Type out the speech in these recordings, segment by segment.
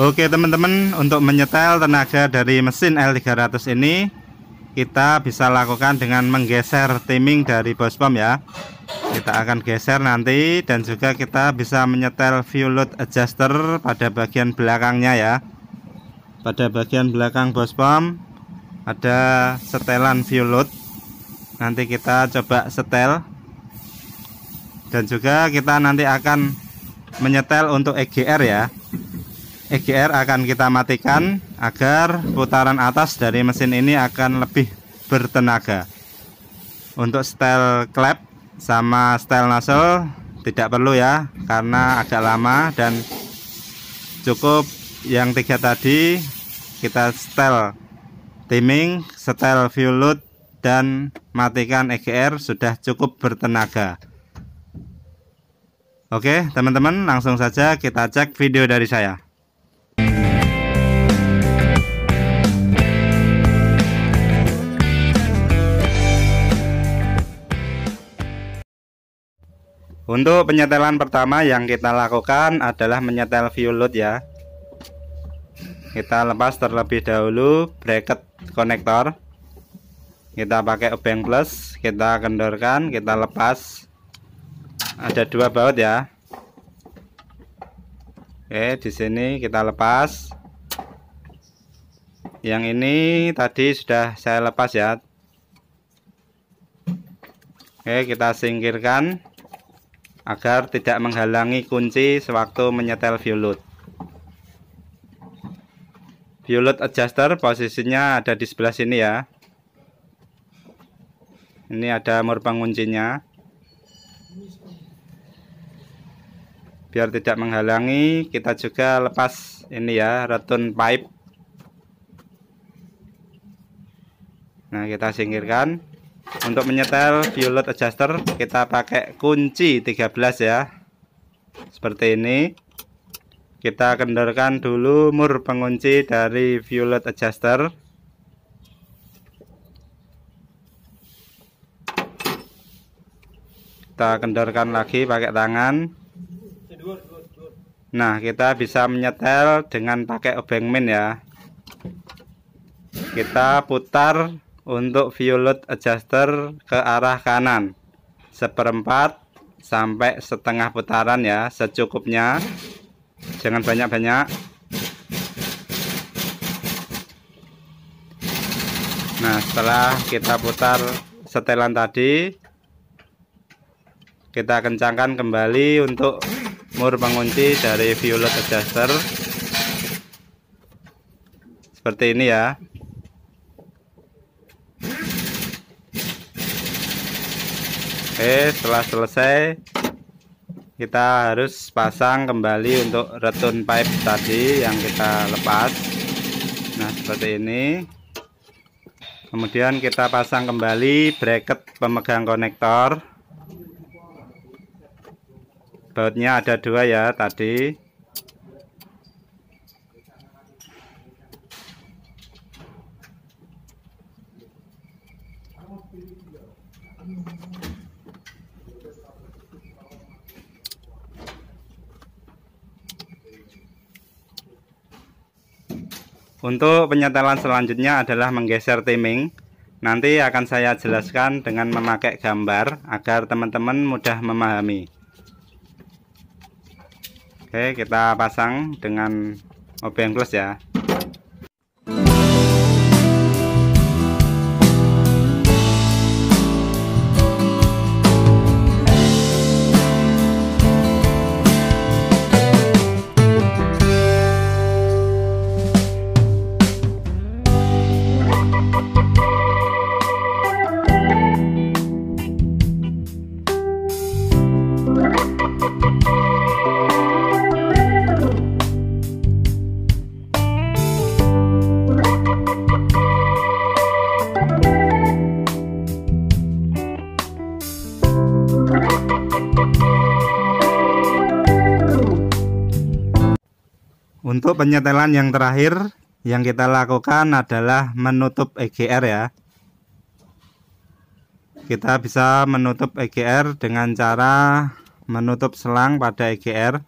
Oke teman-teman untuk menyetel tenaga dari mesin L300 ini kita bisa lakukan dengan menggeser timing dari bos pom ya kita akan geser nanti dan juga kita bisa menyetel fuel load adjuster pada bagian belakangnya ya pada bagian belakang bos pom ada setelan fuel load nanti kita coba setel dan juga kita nanti akan menyetel untuk EGR ya EGR akan kita matikan agar putaran atas dari mesin ini akan lebih bertenaga untuk setel klep sama setel nozzle tidak perlu ya karena agak lama dan cukup yang tiga tadi kita setel timing, setel fuel load dan matikan EGR sudah cukup bertenaga Oke teman-teman langsung saja kita cek video dari saya Untuk penyetelan pertama yang kita lakukan adalah menyetel fuel load ya. Kita lepas terlebih dahulu bracket konektor. Kita pakai obeng plus, kita kendorkan, kita lepas. Ada dua baut ya. Oke, di sini kita lepas. Yang ini tadi sudah saya lepas ya. Oke, kita singkirkan agar tidak menghalangi kunci sewaktu menyetel violet. Violet adjuster posisinya ada di sebelah sini ya. Ini ada mur penguncinya. Biar tidak menghalangi, kita juga lepas ini ya, return pipe. Nah, kita singkirkan. Untuk menyetel load adjuster kita pakai kunci 13 ya. Seperti ini. Kita kendorkan dulu mur pengunci dari load adjuster. Kita kendorkan lagi pakai tangan. Nah, kita bisa menyetel dengan pakai obeng min ya. Kita putar untuk load adjuster ke arah kanan seperempat sampai setengah putaran ya secukupnya jangan banyak-banyak nah setelah kita putar setelan tadi kita kencangkan kembali untuk mur pengunci dari load adjuster seperti ini ya Oke, setelah selesai kita harus pasang kembali untuk return pipe tadi yang kita lepas. Nah, seperti ini. Kemudian kita pasang kembali bracket pemegang konektor. Bautnya ada dua ya tadi. Thank you. Untuk penyetelan selanjutnya adalah menggeser timing. Nanti akan saya jelaskan dengan memakai gambar agar teman-teman mudah memahami. Oke, kita pasang dengan obeng plus ya. Untuk penyetelan yang terakhir yang kita lakukan adalah menutup EGR ya. Kita bisa menutup EGR dengan cara menutup selang pada EGR.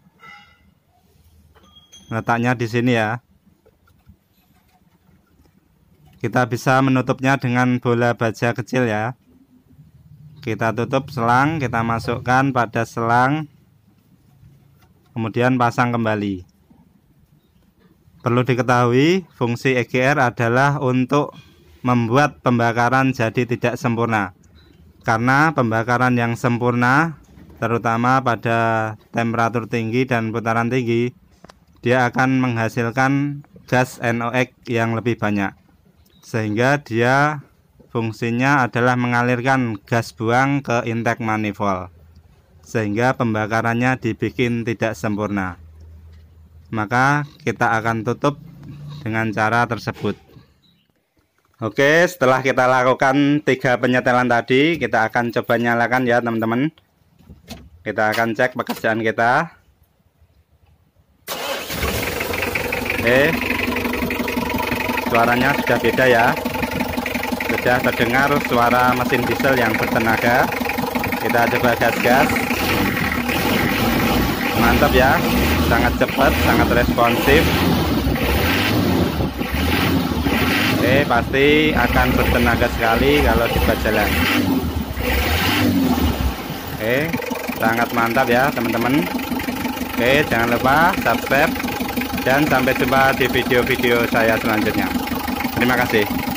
Letaknya di sini ya. Kita bisa menutupnya dengan bola baja kecil ya. Kita tutup selang, kita masukkan pada selang. Kemudian pasang kembali. Perlu diketahui, fungsi EGR adalah untuk membuat pembakaran jadi tidak sempurna. Karena pembakaran yang sempurna, terutama pada temperatur tinggi dan putaran tinggi, dia akan menghasilkan gas NOx yang lebih banyak. Sehingga dia fungsinya adalah mengalirkan gas buang ke intake manifold. Sehingga pembakarannya dibikin tidak sempurna maka kita akan tutup dengan cara tersebut Oke setelah kita lakukan tiga penyetelan tadi kita akan coba nyalakan ya teman-teman kita akan cek pekerjaan kita Oke suaranya sudah beda ya sudah terdengar suara mesin diesel yang bertenaga kita coba gas-gas mantap ya sangat cepat sangat responsif oke pasti akan bertenaga sekali kalau kita jalan oke sangat mantap ya teman-teman oke jangan lupa subscribe dan sampai jumpa di video-video saya selanjutnya terima kasih